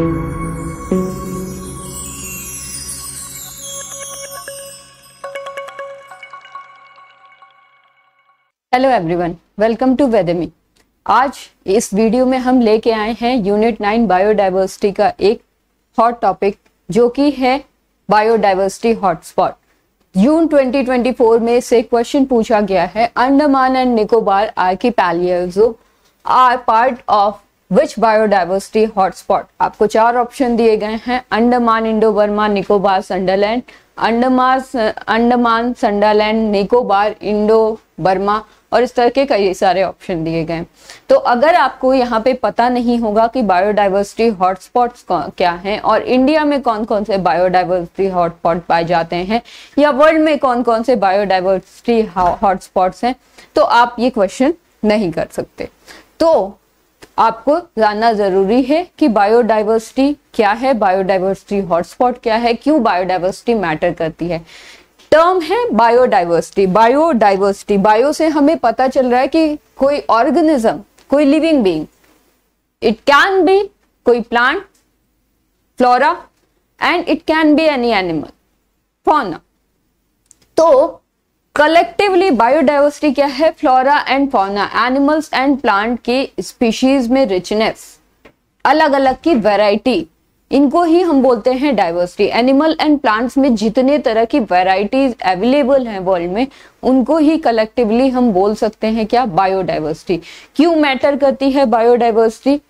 hello everyone welcome to वेदमी आज इस वीडियो में हम लेके आए हैं यूनिट नाइन बायोडाइवर्सिटी का एक हॉट टॉपिक जो कि है बायोडाइवर्सिटी हॉटस्पॉट जून 2024 में से क्वेश्चन पूछा गया है अंडमान एंड निकोबार पैलियो are part of which biodiversity hotspot आपको चार ऑप्शन दिए गए हैं Andaman Indo Burma Nicobar Sundaland Andaman Andaman Sundaland Nicobar Indo Burma और इस तरह के कई सारे ऑप्शन दिए गए तो अगर आपको यहाँ पे पता नहीं होगा कि बायोडाइवर्सिटी हॉटस्पॉट्स क्या हैं और इंडिया में कौन कौन से बायोडाइवर्सिटी हॉटस्पॉट पाए जाते हैं या वर्ल्ड में कौन कौन से बायोडाइवर्सिटी हॉटस्पॉट्स हैं तो आप ये क्वेश्चन नहीं कर सकते तो आपको जानना जरूरी है कि बायोडाइवर्सिटी क्या है बायोडाइवर्सिटी हॉटस्पॉट क्या है क्यों बायोडाइवर्सिटी मैटर करती है टर्म है बायोडाइवर्सिटी बायोडाइवर्सिटी बायो से हमें पता चल रहा है कि कोई ऑर्गेनिज्म कोई living being it can be कोई plant flora and it can be any animal fauna तो कलेक्टिवली बायोडाइवर्सिटी क्या है flora and fauna animals and plant के स्पीशीज में रिचनेस अलग अलग की वैरायटी इनको ही हम बोलते हैं डाइवर्सिटी एनिमल एंड प्लांट्स में जितने तरह की वैरायटीज अवेलेबल हैं वर्ल्ड में उनको ही कलेक्टिवली हम बोल सकते हैं क्या बायोडाइवर्सिटी क्यों मैटर करती है बायोडाइवर्सिटी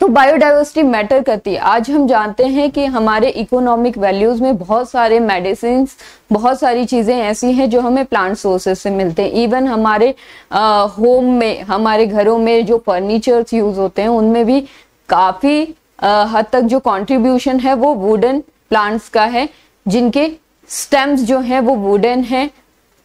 तो बायोडाइवर्सिटी मैटर करती है आज हम जानते हैं कि हमारे इकोनॉमिक वैल्यूज में बहुत सारे मेडिसिन बहुत सारी चीज़ें ऐसी हैं जो हमें प्लांट सोर्सेस से मिलते हैं इवन हमारे होम में हमारे घरों में जो फर्नीचर्स यूज़ होते हैं उनमें भी काफ़ी हद तक जो कॉन्ट्रीब्यूशन है वो वुडन प्लांट्स का है जिनके स्टेम्स जो है वो वुडन है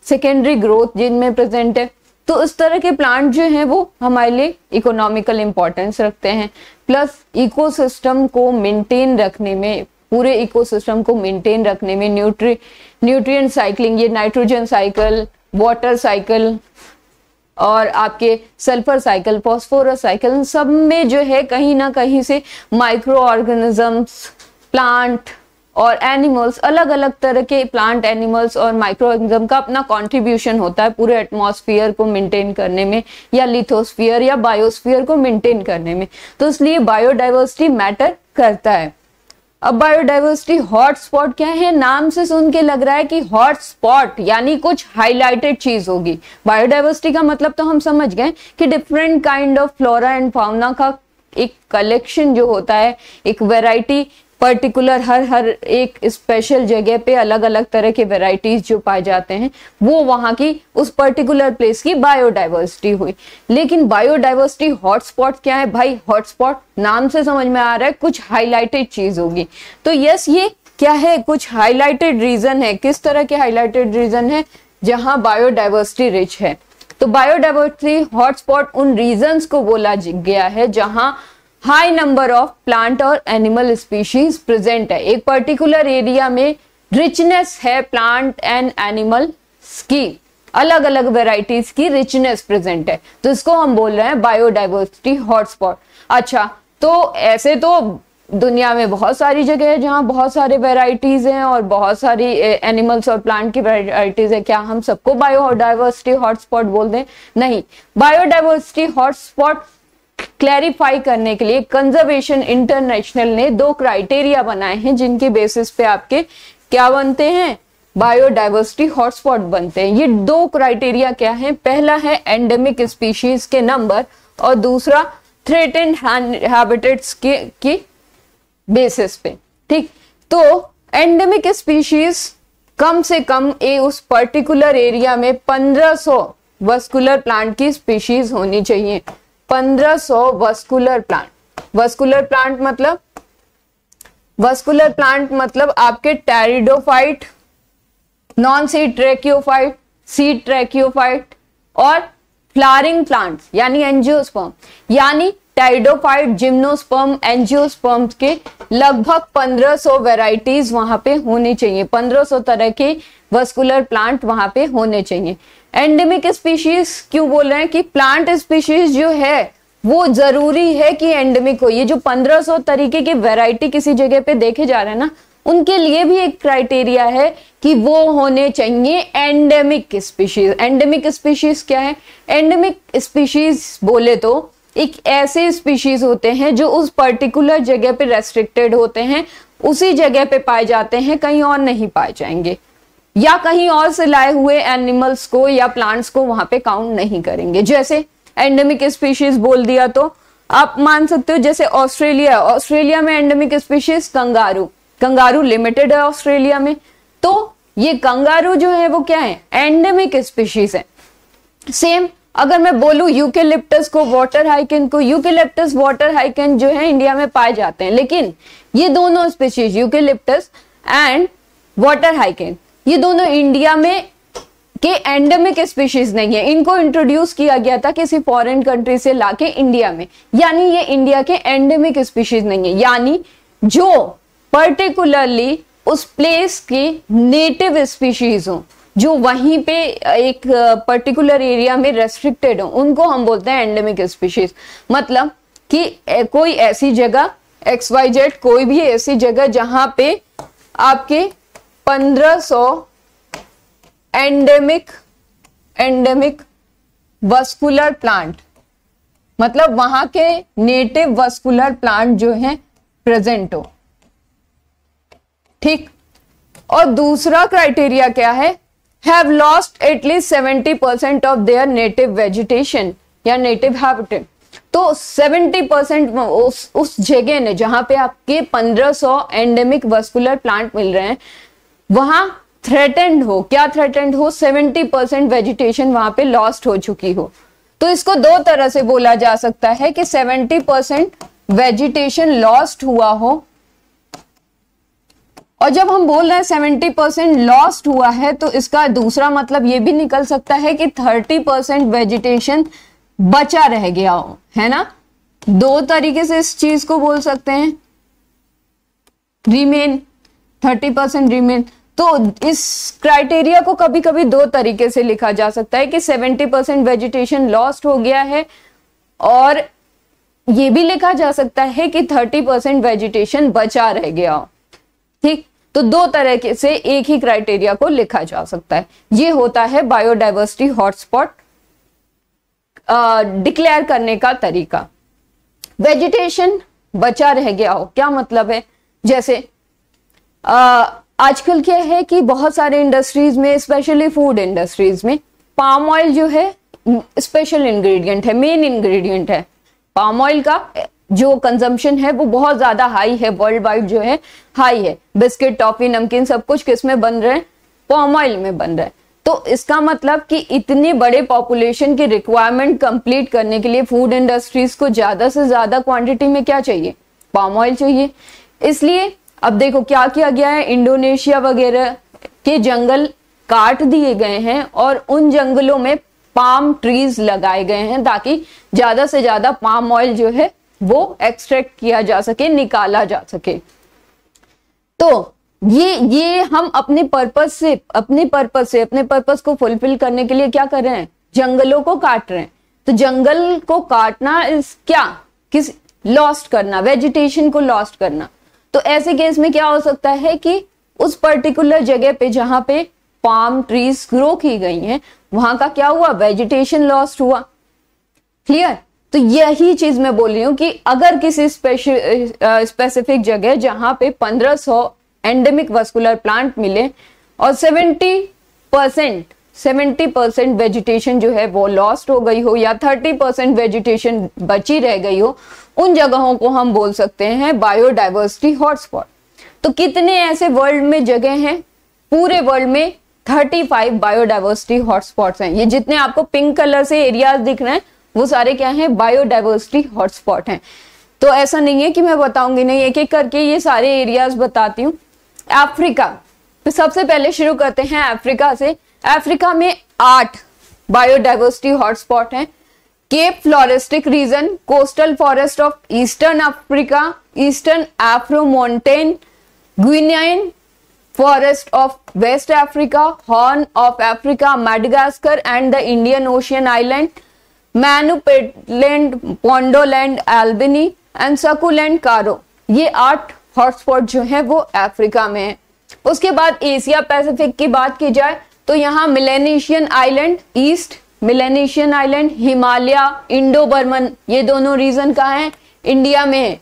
सेकेंडरी ग्रोथ जिनमें प्रेजेंट है तो इस तरह के प्लांट जो हैं वो हमारे लिए इकोनॉमिकल इम्पोर्टेंस रखते हैं प्लस इकोसिस्टम को मेंटेन रखने में पूरे इकोसिस्टम को मेंटेन रखने में न्यूट्री न्यूट्रिएंट साइकिलिंग ये नाइट्रोजन साइकिल वाटर साइकिल और आपके सल्फर साइकिल फॉस्फोरस साइकिल सब में जो है कहीं ना कहीं से माइक्रो ऑर्गेनिजम्स प्लांट और एनिमल्स अलग अलग तरह के प्लांट एनिमल्स और माइक्रो ऑर्गेनिज्म का अपना कंट्रीब्यूशन होता है पूरे एटमॉस्फेयर को मेंटेन करने में या लिथोस्फीयर या बायोस्फीयर को मेंटेन करने में तो इसलिए बायोडाइवर्सिटी मैटर करता है अब बायोडाइवर्सिटी हॉट स्पॉट क्या है नाम से सुन के लग रहा है कि हॉट स्पॉट यानी कुछ हाईलाइटेड चीज होगी बायोडाइवर्सिटी का मतलब तो हम समझ गए कि different kind of flora and fauna का एक कलेक्शन जो होता है एक वैरायटी पर्टिकुलर हर हर एक स्पेशल जगह पे अलग अलग तरह के वेराइटीज जो पाए जाते हैं वो वहाँ की उस पर्टिकुलर प्लेस की बायोडाइवर्सिटी हुई लेकिन बायोडाइवर्सिटी हॉटस्पॉट क्या है भाई हॉटस्पॉट नाम से समझ में आ रहा है कुछ हाईलाइटेड चीज होगी तो यस ये क्या है कुछ हाईलाइटेड रीजन है किस तरह के हाईलाइटेड रीजन है जहाँ बायोडाइवर्सिटी रिच है तो बायोडाइवर्सिटी हॉटस्पॉट उन रीजन को बोला गया है जहां हाई नंबर ऑफ प्लांट और एनिमल स्पीशीज प्रेजेंट है एक पर्टिकुलर एरिया में रिचनेस है प्लांट एंड एनिमल की अलग अलग वेराइटीज की रिचनेस प्रेजेंट है तो इसको हम बोल रहे हैं बायोडाइवर्सिटी हॉटस्पॉट अच्छा तो ऐसे तो दुनिया में बहुत सारी जगह है जहाँ बहुत सारे वेराइटीज़ हैं और बहुत सारी एनिमल्स और प्लांट की वेराइटीज़ है क्या हम सबको बायोडाइवर्सिटी हॉटस्पॉट बोल दें नहीं बायोडाइवर्सिटी हॉटस्पॉट क्लैरिफाई करने के लिए कंजर्वेशन इंटरनेशनल ने दो क्राइटेरिया बनाए हैं जिनके बेसिस पे आपके क्या बनते हैं बायोडाइवर्सिटी हॉटस्पॉट बनते हैं ये दो क्राइटेरिया क्या है पहला है एंडेमिक स्पीशीज के नंबर और दूसरा थ्रेटेड हैबिटेट्स के की बेसिस पे ठीक तो एंडेमिक स्पीशीज कम से कम ए उस पर्टिकुलर एरिया में 1500 वस्कुलर प्लांट की स्पीशीज होनी चाहिए 1500 वस्कुलर प्लांट वस्कुलर प्लांट मतलब वस्कुलर प्लांट मतलब आपके pteridophyte non seed tracheophyte seed tracheophyte और फ्लारिंग प्लांट यानी एंजियोस्पर्म यानी टाइडोफाइट जिम्नोस्पर्म एंजियोस्पर्म के लगभग 1500 वैरायटीज वहां पे होने चाहिए 1500 तरह के वस्कुलर प्लांट वहां पे होने चाहिए एंडेमिक स्पीशीज क्यों बोल रहे हैं कि प्लांट स्पीशीज जो है वो जरूरी है कि एंडेमिक हो ये जो 1500 तरीके की वैरायटी किसी जगह पे देखे जा रहे हैं ना उनके लिए भी एक क्राइटेरिया है कि वो होने चाहिए एंडेमिक स्पीशीज एंडेमिक स्पीशीज क्या है एंडेमिक स्पीशीज बोले तो एक ऐसे स्पीशीज होते हैं जो उस पर्टिकुलर जगह पे रेस्ट्रिक्टेड होते हैं उसी जगह पे पाए जाते हैं कहीं और नहीं पाए जाएंगे या कहीं और से लाए हुए एनिमल्स को या प्लांट्स को वहां पे काउंट नहीं करेंगे जैसे एंडेमिक स्पीशीज बोल दिया तो आप मान सकते हो जैसे ऑस्ट्रेलिया ऑस्ट्रेलिया में endemic species kangaroo kangaroo limited है ऑस्ट्रेलिया में तो ये कंगारू जो है वो क्या है एंडेमिक स्पीशीज है सेम अगर मैं बोलू यूकेलिप्टस को वाटर हाइकन को यूकेलिप्टस वाटर हाइकन जो है इंडिया में पाए जाते हैं लेकिन ये दोनों स्पीशीज यूकेलिप्टस एंड वाटर हाइकन ये दोनों इंडिया में के एंडेमिक स्पीशीज नहीं है इनको इंट्रोड्यूस किया गया था किसी फॉरेन कंट्री से लाके इंडिया में यानी ये इंडिया के एंडेमिक स्पीशीज नहीं है यानी जो पर्टिकुलरली उस प्लेस के नेटिव स्पीशीज हो जो वहीं पे एक पर्टिकुलर एरिया में रेस्ट्रिक्टेड हो उनको हम बोलते हैं एंडेमिक स्पीशीज मतलब कि कोई ऐसी जगह एक्स वाई जेड कोई भी ऐसी जगह जहां पे आपके 1500 एंडेमिक एंडेमिक वस्कुलर प्लांट मतलब वहां के नेटिव वस्कुलर प्लांट जो हैं प्रेजेंट हो ठीक और दूसरा क्राइटेरिया क्या है have lost at least seventy percent of their native vegetation या नेटिव हैबिटेट तो 70 परसेंट उस उस जगह ने जहां पे आपके 1500 एंडेमिक वस्कुलर प्लांट मिल रहे हैं वहां थ्रेटेंड हो क्या थ्रेटेंड हो 70 परसेंट वेजिटेशन वहां पे लॉस्ट हो चुकी हो तो इसको दो तरह से बोला जा सकता है कि 70 परसेंट वेजिटेशन लॉस्ट हुआ हो और जब हम बोल रहे हैं सेवेंटी परसेंट लॉस्ट हुआ है तो इसका दूसरा मतलब ये भी निकल सकता है कि थर्टी परसेंट वेजिटेशन बचा रह गया हो है ना दो तरीके से इस चीज को बोल सकते हैं रिमेन थर्टी परसेंट रिमेन तो इस क्राइटेरिया को कभी कभी दो तरीके से लिखा जा सकता है कि सेवेंटी परसेंट वेजिटेशन लॉस्ट हो गया है और ये भी लिखा जा सकता है कि थर्टी परसेंट वेजिटेशन बचा रह गया ठीक तो दो तरह के से एक ही क्राइटेरिया को लिखा जा सकता है ये होता है बायोडाइवर्सिटी हॉटस्पॉट डिक्लेयर करने का तरीका वेजिटेशन बचा रह गया हो क्या मतलब है जैसे आजकल क्या है कि बहुत सारे इंडस्ट्रीज में स्पेशली फूड इंडस्ट्रीज में पाम ऑयल जो है स्पेशल इंग्रेडिएंट है मेन इंग्रेडिएंट है पाम ऑयल का जो कंजम्पशन है वो बहुत ज्यादा हाई है वर्ल्ड वाइड जो है हाई है बिस्किट टॉफी नमकीन सब कुछ किस में बन रहे हैं पाम ऑयल में बन रहे हैं तो इसका मतलब कि इतने बड़े पॉपुलेशन के रिक्वायरमेंट कंप्लीट करने के लिए फूड इंडस्ट्रीज को ज्यादा से ज्यादा क्वांटिटी में क्या चाहिए पाम ऑयल चाहिए इसलिए अब देखो क्या किया गया है इंडोनेशिया वगैरह के जंगल काट दिए गए हैं और उन जंगलों में पाम ट्रीज लगाए गए हैं ताकि ज्यादा से ज्यादा पाम ऑयल जो है वो एक्सट्रैक्ट किया जा सके निकाला जा सके तो ये ये हम अपने पर्पज से अपने पर्पज से अपने पर्पज को फुलफिल करने के लिए क्या कर रहे हैं जंगलों को काट रहे हैं तो जंगल को काटना इस क्या किस लॉस्ट करना वेजिटेशन को लॉस्ट करना तो ऐसे केस में क्या हो सकता है कि उस पर्टिकुलर जगह पे जहां पे पाम ट्रीज ग्रो की गई हैं वहां का क्या हुआ वेजिटेशन लॉस्ट हुआ क्लियर तो यही चीज मैं बोल रही हूं कि अगर किसी स्पेसिफिक जगह जहां पे 1500 एंडेमिक वस्कुलर प्लांट मिले और 70 परसेंट सेवेंटी परसेंट वेजिटेशन जो है वो लॉस्ट हो गई हो या थर्टी परसेंट वेजिटेशन बची रह गई हो उन जगहों को हम बोल सकते हैं बायोडाइवर्सिटी हॉटस्पॉट तो कितने ऐसे वर्ल्ड में जगह हैं पूरे वर्ल्ड में 35 बायोडाइवर्सिटी हॉटस्पॉट्स हैं ये जितने आपको पिंक कलर से एरियाज दिख रहे हैं वो सारे क्या हैं बायोडाइवर्सिटी हॉटस्पॉट हैं तो ऐसा नहीं है कि मैं बताऊंगी नहीं एक एक करके ये सारे एरियाज बताती हूँ अफ्रीका तो सबसे पहले शुरू करते हैं अफ्रीका से अफ्रीका में आठ बायोडाइवर्सिटी हॉटस्पॉट हैं Cape floristic region coastal forest of eastern Africa eastern Afro mountain Guinean forest of west Africa horn of Africa Madagascar and the Indian ocean island Maputaland Pondoland Albany and succulent Karoo ये आठ hotspot जो है वो Africa में है उसके बाद Asia Pacific की बात की जाए तो यहाँ Melanesian island east Melanesian island Himalaya Indo Burman ये दोनों रीजन कहा है इंडिया में है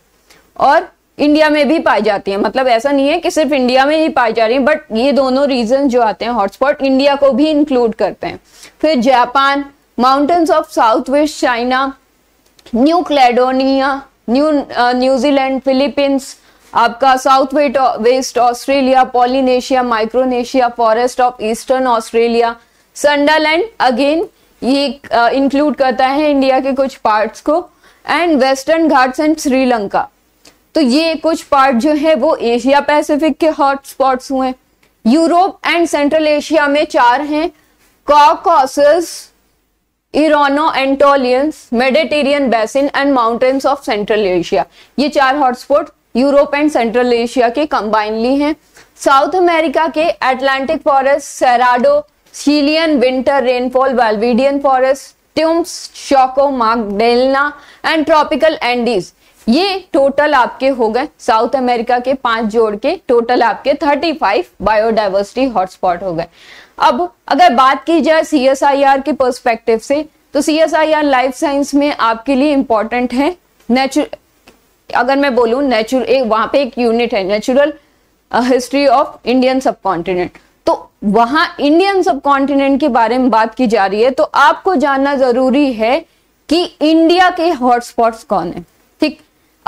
और इंडिया में भी पाई जाती है मतलब ऐसा नहीं है कि सिर्फ इंडिया में ही पाई जा रही है बट ये दोनों रीजन जो आते हैं हॉटस्पॉट इंडिया को भी इंक्लूड करते हैं फिर Japan mountains of south west China New Caledonia new New Zealand Philippines आपका south west Australia Polynesia Micronesia forest of eastern Australia Sundaland again ये इंक्लूड uh, करता है इंडिया के कुछ पार्ट्स को and western Ghats and Sri Lanka तो ये कुछ पार्ट जो है वो एशिया पैसिफिक के हॉटस्पॉट्स हुए यूरोप एंड सेंट्रल एशिया में चार हैं Caucasus Irano Anatolians Mediterranean basin and mountains of central Asia ये चार hotspot Europe and central Asia के कंबाइनली हैं साउथ अमेरिका के Atlantic forest Cerrado Chilean winter rainfall Valdivian forest Tumbes Choco Magdalena and tropical Andes ये total आपके हो गए south America के पांच जोड़ के टोटल आपके 35 बायोडाइवर्सिटी हॉटस्पॉट हो गए अब अगर बात की जाए सी एस आई आर के परस्पेक्टिव से तो C S I R life science में आपके लिए इंपॉर्टेंट है नेचुर अगर मैं बोलूँ नेचुर एक वहाँ पे एक यूनिट है natural history of Indian sub continent तो वहां इंडियन सब कॉन्टिनेंट के बारे में बात की जा रही है तो आपको जानना जरूरी है कि इंडिया के हॉटस्पॉट्स कौन है ठीक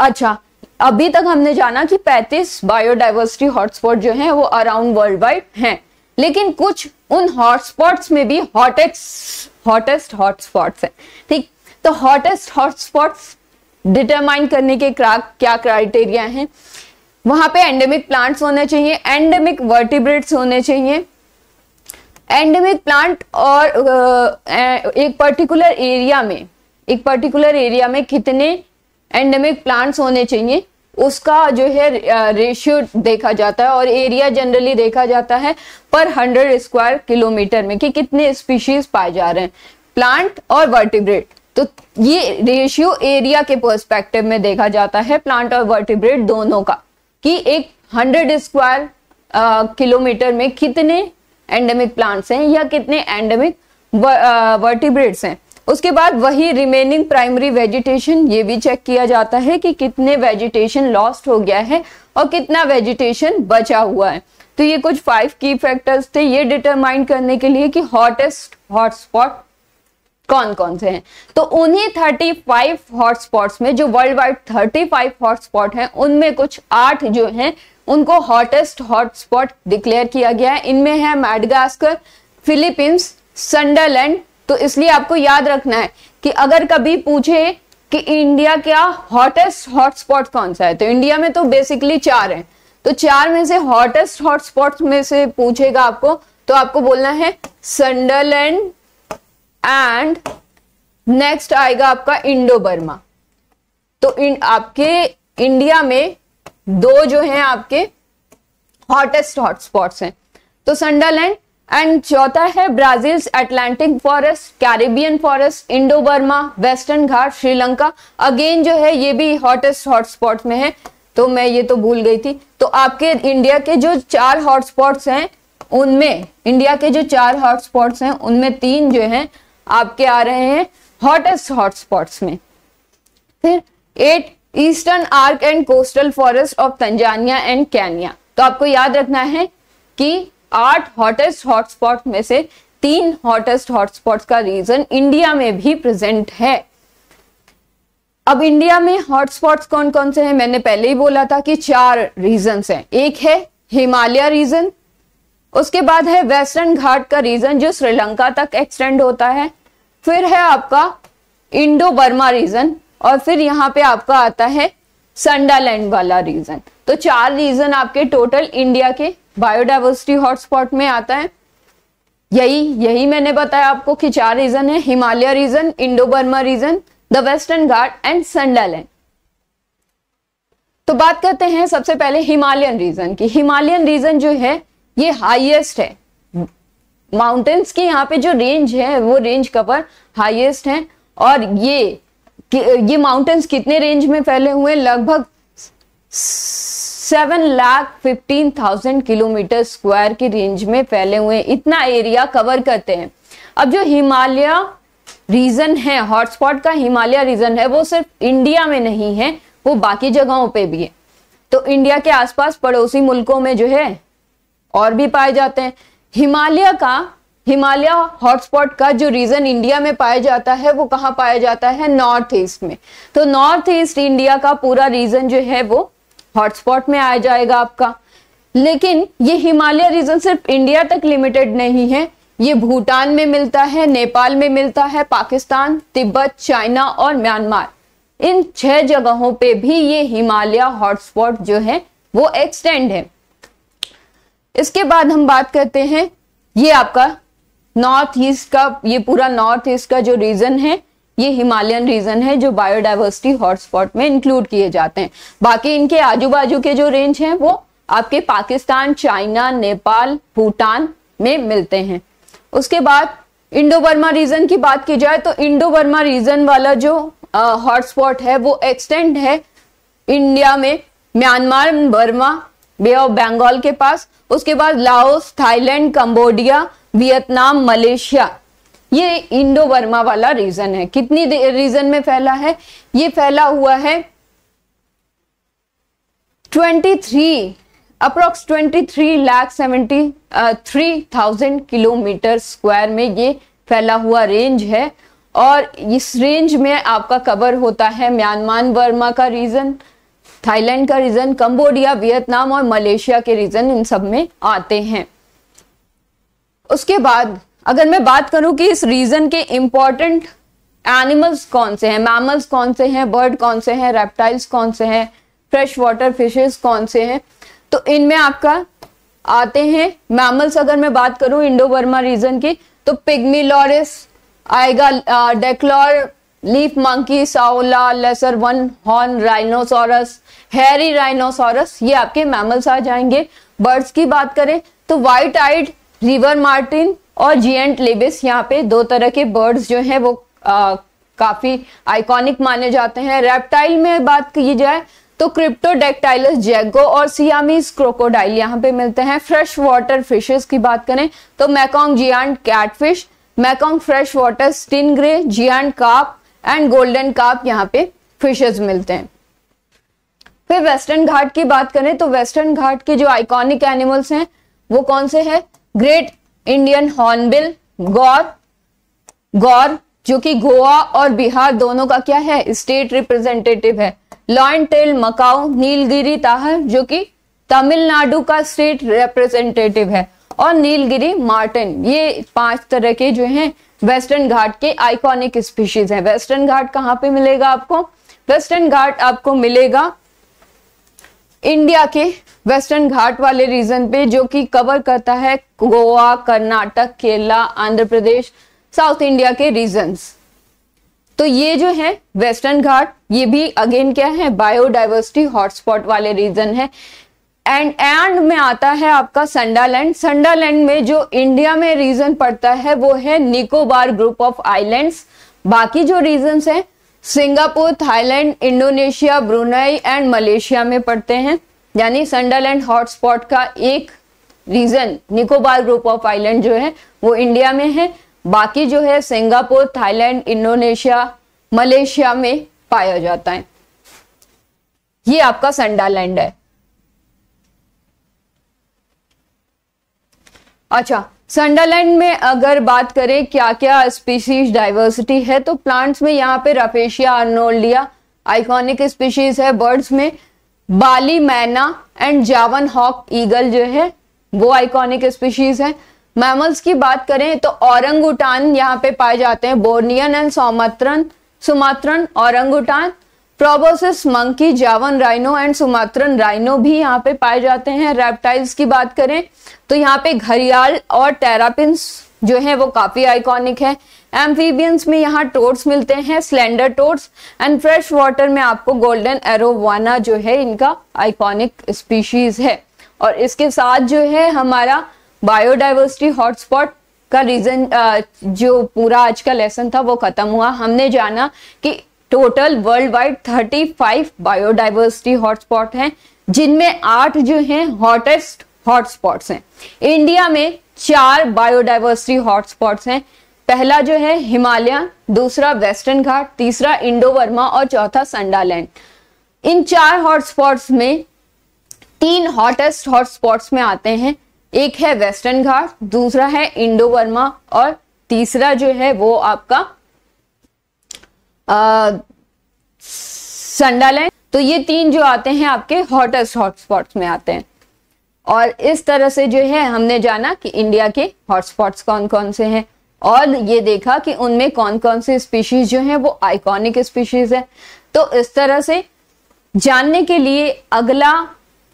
अच्छा अभी तक हमने जाना कि 35 बायोडाइवर्सिटी हॉटस्पॉट जो हैं वो अराउंड वर्ल्ड वाइड हैं लेकिन कुछ उन हॉटस्पॉट्स में भी हॉटेस्ट हॉटेस्ट हॉटस्पॉट्स हैं ठीक तो हॉटेस्ट हॉटस्पॉट्स डिटरमाइन करने के क्या क्राइटेरिया हैं वहां पे एंडेमिक प्लांट्स होने चाहिए एंडेमिक वर्टिब्रेट्स होने चाहिए एंडेमिक प्लांट और एक पर्टिकुलर एरिया में एक पर्टिकुलर एरिया में कितने एंडेमिक प्लांट्स होने चाहिए उसका जो है रेशियो देखा जाता है और एरिया जनरली देखा जाता है पर हंड्रेड स्क्वायर किलोमीटर में कि कितने स्पीशीज पाए जा रहे हैं प्लांट और वर्टिब्रेट तो ये रेशियो एरिया के पर्सपेक्टिव में देखा जाता है प्लांट और वर्टिब्रेट दोनों का कि एक हंड्रेड स्क्वायर किलोमीटर में कितने एंडेमिक प्लांट्स हैं या कितने एंडेमिक वर्टिब्रेट्स हैं उसके बाद वही रिमेनिंग प्राइमरी वेजिटेशन ये भी चेक किया जाता है कि कितने वेजिटेशन लॉस्ट हो गया है और कितना वेजिटेशन बचा हुआ है तो ये कुछ फाइव की फैक्टर्स थे ये डिटरमाइन करने के लिए कि हॉटेस्ट हॉटस्पॉट कौन कौन से हैं तो उन्हीं 35 हॉटस्पॉट्स में जो वर्ल्ड वाइड 35 हॉटस्पॉट हैं उनमें कुछ आठ जो हैं उनको हॉटेस्ट हॉटस्पॉट डिक्लेयर किया गया है इनमें है मैडगास्कर फिलीपींस संडरलैंड तो इसलिए आपको याद रखना है कि अगर कभी पूछे कि इंडिया का हॉटेस्ट हॉटस्पॉट कौन सा है तो इंडिया में तो बेसिकली चार हैं तो चार में से हॉटेस्ट हॉटस्पॉट में से पूछेगा आपको तो आपको बोलना है संडरलैंड एंड नेक्स्ट आएगा आपका इंडो बर्मा तो इन आपके इंडिया में दो जो हैं आपके हॉटेस्ट हॉटस्पॉट्स हैं तो संडरलैंड एंड चौथा है Brazil Atlantic forest Caribbean forest Indo Burma western Ghat Sri Lanka again जो है ये भी हॉटेस्ट हॉटस्पॉट में है तो मैं ये तो भूल गई थी तो आपके इंडिया के जो चार हॉटस्पॉट्स हैं उनमें इंडिया के जो चार हॉटस्पॉट्स हैं उनमें तीन जो हैं आपके आ रहे हैं हॉटेस्ट हॉटस्पॉट्स में फिर eight eastern arc and coastal forest of Tanzania and Kenya तो आपको याद रखना है कि आठ हॉटेस्ट हॉटस्पॉट में से तीन हॉटेस्ट हॉटस्पॉट का रीजन इंडिया में भी प्रेजेंट है अब इंडिया में हॉटस्पॉट्स कौन कौन से हैं मैंने पहले ही बोला था कि चार रीजन हैं एक है हिमालय रीजन उसके बाद है वेस्टर्न घाट का रीजन जो श्रीलंका तक एक्सटेंड होता है फिर है आपका इंडो बर्मा रीजन और फिर यहाँ पे आपका आता है संडालैंड वाला रीजन तो चार रीजन आपके टोटल इंडिया के बायोडाइवर्सिटी हॉटस्पॉट में आता है यही यही मैंने बताया आपको कि चार रीजन है Himalaya region Indo Burma region the western Ghat and Sundaland तो बात करते हैं सबसे पहले हिमालयन रीजन की हिमालयन रीजन जो है ये हाईएस्ट है माउंटेन्स की यहाँ पे जो रेंज है वो रेंज कवर हाईएस्ट है और ये ये माउंटेन्स कितने रेंज में फैले हुए हैं लगभग seven lakh fifteen thousand kilometre square की रेंज में फैले हुए हैं इतना एरिया कवर करते हैं अब जो हिमालय रीजन है हॉटस्पॉट का हिमालय रीजन है वो सिर्फ इंडिया में नहीं है वो बाकी जगहों पे भी है तो इंडिया के आसपास पड़ोसी मुल्कों में जो है और भी पाए जाते हैं हिमालय का हिमालय हॉटस्पॉट का जो रीजन इंडिया में पाया जाता है वो कहाँ पाया जाता है नॉर्थ ईस्ट में तो नॉर्थ ईस्ट इंडिया का पूरा रीजन जो है वो हॉटस्पॉट में आ जाएगा आपका लेकिन ये हिमालय रीजन सिर्फ इंडिया तक लिमिटेड नहीं है ये भूटान में मिलता है नेपाल में मिलता है पाकिस्तान तिब्बत चाइना और म्यांमार इन छह जगहों पे भी ये हिमालय हॉटस्पॉट जो है वो एक्सटेंड है इसके बाद हम बात करते हैं ये आपका नॉर्थ ईस्ट का ये पूरा नॉर्थ ईस्ट का जो रीजन है ये हिमालयन रीजन है जो बायोडाइवर्सिटी हॉटस्पॉट में इंक्लूड किए जाते हैं बाकी इनके आजू बाजू के जो रेंज हैं वो आपके पाकिस्तान चाइना नेपाल भूटान में मिलते हैं उसके बाद इंडो बर्मा रीजन की बात की जाए तो इंडो बर्मा रीजन वाला जो हॉटस्पॉट है वो एक्सटेंड है इंडिया में Myanmar Burma bay of Bengal के पास उसके बाद Laos Thailand Cambodia Vietnam Malaysia ये इंडो वर्मा वाला रीजन है कितनी रीजन में फैला है ये फैला हुआ है 23 approx 23 lakh seventy three thousand kilometre square में ये फैला हुआ रेंज है और इस रेंज में आपका कवर होता है म्यांमार वर्मा का रीजन थाईलैंड का रीजन कंबोडिया वियतनाम और मलेशिया के रीजन इन सब में आते हैं उसके बाद अगर मैं बात करूं कि इस रीजन के इंपॉर्टेंट एनिमल्स कौन से हैं मैमल्स कौन से हैं बर्ड कौन से हैं रेप्टाइल्स कौन से हैं फ्रेश वाटर फिशेस कौन से हैं तो इनमें आपका आते हैं मैमल्स अगर मैं बात करूं इंडो बर्मा रीजन की तो पिग्मी लॉरिस आएगा डेक्लोर leaf monkey saola lesser one horn rhinoceros hairy rhinoceros ये आपके मैमल्स आ जाएंगे बर्ड्स की बात करें तो वाइट आइड रिवर मार्टिन और जियंट लेबिस यहाँ पे दो तरह के बर्ड्स जो हैं वो आ, काफी आइकॉनिक माने जाते हैं रेप्टाइल में बात की जाए तो क्रिप्टोडेक्टाइलस जैगो और सियामीज क्रोकोडाइल यहाँ पे मिलते हैं फ्रेश वाटर फिशेस की बात करें तो Mekong giant catfish Mekong fresh water stingray giant carp and golden carp यहाँ पे फिशेज मिलते हैं फिर वेस्टर्न घाट की बात करें तो वेस्टर्न घाट के जो आइकॉनिक एनिमल्स हैं वो कौन से हैं ग्रेट इंडियन हॉर्नबिल गौर गौर जो कि गोवा और बिहार दोनों का क्या है स्टेट रिप्रेजेंटेटिव है lion tail macaque Nilgiri tahr जो कि तमिलनाडु का स्टेट रिप्रेजेंटेटिव है और नीलगिरी मार्टिन ये पांच तरह के जो हैं वेस्टर्न घाट के आइकॉनिक स्पीशीज हैं वेस्टर्न घाट कहाँ पे मिलेगा आपको वेस्टर्न घाट आपको मिलेगा इंडिया के वेस्टर्न घाट वाले रीजन पे जो कि कवर करता है गोवा कर्नाटक केरला आंध्र प्रदेश साउथ इंडिया के रीजन तो ये जो है वेस्टर्न घाट ये भी अगेन क्या है बायोडाइवर्सिटी हॉटस्पॉट वाले रीजन है एंड एंड में आता है आपका संडालैंड संडालैंड में जो इंडिया में रीजन पड़ता है वो है निकोबार ग्रुप ऑफ आइलैंड्स बाकी जो रीजन है Singapore Thailand Indonesia Brunei and Malaysia में पड़ते हैं यानी संडालैंड हॉटस्पॉट का एक region Nicobar group of island जो है वो इंडिया में है बाकी जो है सिंगापुर थाईलैंड इंडोनेशिया मलेशिया में पाया जाता है ये आपका संडालैंड है अच्छा संडरलैंड में अगर बात करें क्या क्या स्पीशीज डाइवर्सिटी है तो प्लांट्स में यहाँ पे रफेशिया अर्नोलिया आइकॉनिक स्पीशीज है बर्ड्स में बाली मैना एंड जावन हॉक ईगल जो है वो आइकॉनिक स्पीशीज है मैमल्स की बात करें तो औरंगुटान यहाँ पे पाए जाते हैं Bornean and Sumatran Sumatran orangutan proboscis monkey Javan rhino and Sumatran rhino भी यहाँ पे पाए जाते हैं रेप्टाइल्स की बात करें तो यहाँ पे घरियाल और टेरापिन्स जो है वो काफी आइकॉनिक है एम्फीबियंस में यहाँ टोट्स मिलते हैं slender toads and fresh water में आपको गोल्डन एरोवाना जो है इनका आइकॉनिक स्पीशीज है और इसके साथ जो है हमारा बायोडाइवर्सिटी हॉटस्पॉट का रीजन जो पूरा आज का लेसन था वो खत्म हुआ हमने जाना कि total world wide 35 biodiversity hotspot हैं जिनमें आठ जो हैं हॉटेस्ट हॉटस्पॉट्स हैं इंडिया में चार बायोडाइवर्सिटी हॉटस्पॉट्स हैं पहला जो है हिमालय दूसरा वेस्टर्न घाट तीसरा इंडो वर्मा और चौथा संडालैंड इन चार हॉटस्पॉट्स में तीन हॉटेस्ट हॉटस्पॉट्स में आते हैं एक है वेस्टर्न घाट दूसरा है इंडो वर्मा और तीसरा जो है वो आपका संडालैंड तो ये तीन जो आते हैं आपके हॉटेस्ट हॉटस्पॉट्स में आते हैं और इस तरह से जो है हमने जाना कि इंडिया के हॉटस्पॉट्स कौन कौन से हैं और ये देखा कि उनमें कौन कौन से स्पीशीज जो हैं वो आइकॉनिक स्पीशीज है तो इस तरह से जानने के लिए अगला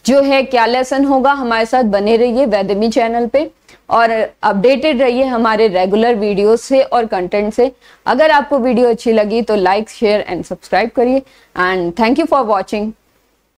जो है क्या लेसन होगा हमारे साथ बने रहिए वैदमी चैनल पे और अपडेटेड रहिए हमारे रेगुलर वीडियो से और कंटेंट से अगर आपको वीडियो अच्छी लगी तो लाइक शेयर एंड सब्सक्राइब करिए and thank you for watching